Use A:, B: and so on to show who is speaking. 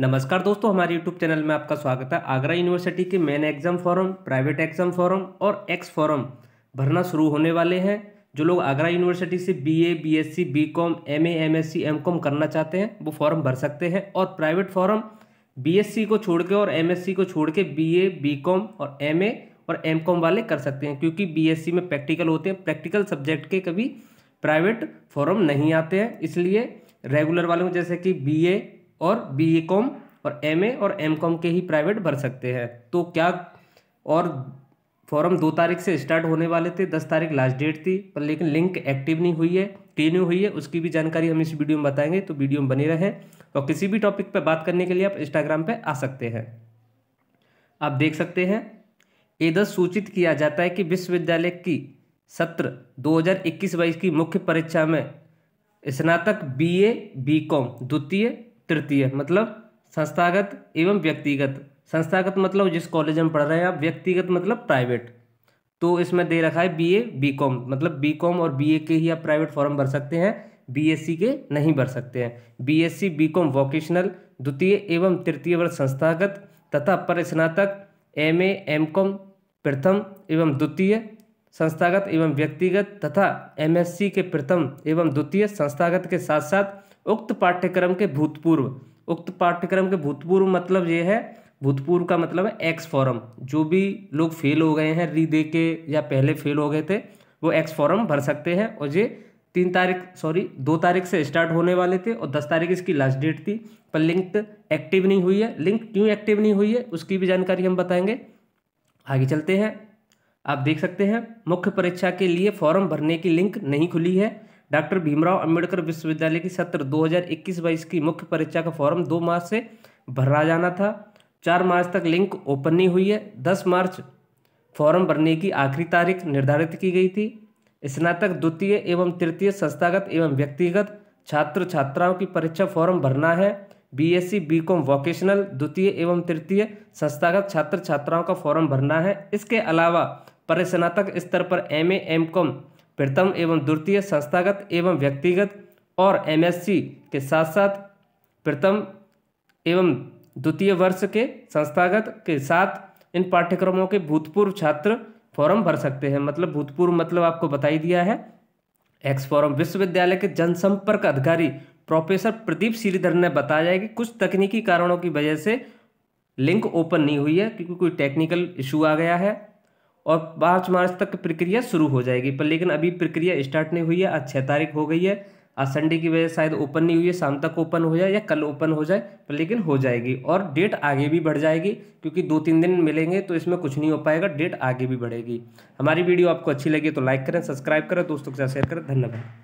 A: नमस्कार दोस्तों हमारे YouTube चैनल में आपका स्वागत है आगरा यूनिवर्सिटी के main exam form private exam form और एक्स फॉरम भरना शुरू होने वाले हैं जो लोग आगरा यूनिवर्सिटी से BA, M S C M com करना चाहते हैं वो फॉर्म भर सकते हैं और प्राइवेट एस सी को छोड़ के और सी को छोड़ के बी कॉम और ए और कॉम वाले कर सकते हैं क्योंकि सी में प्रैक्टिकल होते हैं प्रैक्टिकल सब्जेक्ट के कभी प्राइवेट फॉरम नहीं आते हैं इसलिए रेगुलर वालों जैसे कि ए और बी ए कॉम और एम ए और एम कॉम के ही प्राइवेट भर सकते हैं तो क्या और फॉर्म दो तारीख से स्टार्ट होने वाले थे दस तारीख लास्ट डेट थी पर लेकिन लिंक एक्टिव नहीं हुई है क्लीन हुई है उसकी भी जानकारी हम इस वीडियो में बताएंगे तो वीडियो में बने रहें और किसी भी टॉपिक पर बात करने के लिए आप इंस्टाग्राम पर आ सकते हैं आप देख सकते हैं इधर सूचित किया जाता है कि विश्वविद्यालय की सत्र 2021-22 की मुख्य परीक्षा में स्नातक बीए बीकॉम द्वितीय तृतीय मतलब संस्थागत एवं व्यक्तिगत संस्थागत मतलब जिस कॉलेज में पढ़ रहे हैं आप व्यक्तिगत मतलब प्राइवेट तो इसमें दे रखा है बीए बीकॉम मतलब बीकॉम और बीए के ही आप प्राइवेट फॉर्म भर सकते हैं बीएससी के नहीं भर सकते हैं बीएससी बीकॉम वोकेशनल द्वितीय एवं तृतीय वर्ष संस्थागत तथा पर स्नातक एम ए एम कॉम प्रथम एवं द्वितीय संस्थागत एवं व्यक्तिगत तथा एमएससी के प्रथम एवं द्वितीय संस्थागत के साथ साथ उक्त पाठ्यक्रम के भूतपूर्व उक्त पाठ्यक्रम के भूतपूर्व मतलब ये है भूतपूर्व का मतलब है एक्स फॉरम जो भी लोग फेल हो गए हैं री दे के या पहले फेल हो गए थे वो एक्स फॉरम भर सकते हैं और ये तीन तारीख सॉरी दो तारीख से स्टार्ट होने वाले थे और दस तारीख इसकी लास्ट डेट थी पर लिंक एक्टिव नहीं हुई है लिंक क्यों एक्टिव नहीं हुई है उसकी भी जानकारी हम बताएंगे आगे चलते हैं आप देख सकते हैं मुख्य परीक्षा के लिए फॉर्म भरने की लिंक नहीं खुली है डॉक्टर भीमराव अंबेडकर विश्वविद्यालय की सत्र 2021-22 की मुख्य परीक्षा का फॉर्म दो मार्च से भरा जाना था चार मार्च तक लिंक ओपन नहीं हुई है दस मार्च फॉर्म भरने की आखिरी तारीख निर्धारित की गई थी स्नातक द्वितीय एवं तृतीय संस्थागत एवं व्यक्तिगत छात्र छात्राओं की परीक्षा फॉर्म भरना है बीएससी बीकॉम वोकेशनल द्वितीय एवं तृतीय संस्थागत छात्र छात्राओं का फॉर्म भरना है इसके अलावा परिस्नातक स्तर पर एम ए एम कॉम प्रथम एवं द्वितीय संस्थागत एवं व्यक्तिगत और एमएससी के साथ साथ प्रथम एवं द्वितीय वर्ष के संस्थागत के साथ इन पाठ्यक्रमों के भूतपूर्व छात्र फॉर्म भर सकते हैं मतलब भूतपूर्व मतलब आपको बताई दिया है एक्स फॉरम विश्वविद्यालय के जनसंपर्क अधिकारी प्रोफेसर प्रदीप श्रीधर ने बताया है कि कुछ तकनीकी कारणों की वजह से लिंक ओपन नहीं हुई है क्योंकि कोई टेक्निकल इशू आ गया है और पाँच मार्च तक प्रक्रिया शुरू हो जाएगी पर लेकिन अभी प्रक्रिया स्टार्ट नहीं हुई है आज छः तारीख हो गई है आज संडे की वजह शायद ओपन नहीं हुई है शाम तक ओपन हो जाए या कल ओपन हो जाए पर लेकिन हो जाएगी और डेट आगे भी बढ़ जाएगी क्योंकि दो तीन दिन मिलेंगे तो इसमें कुछ नहीं हो पाएगा डेट आगे भी बढ़ेगी हमारी वीडियो आपको अच्छी लगी तो लाइक करें सब्सक्राइब करें दोस्तों के साथ शेयर करें धन्यवाद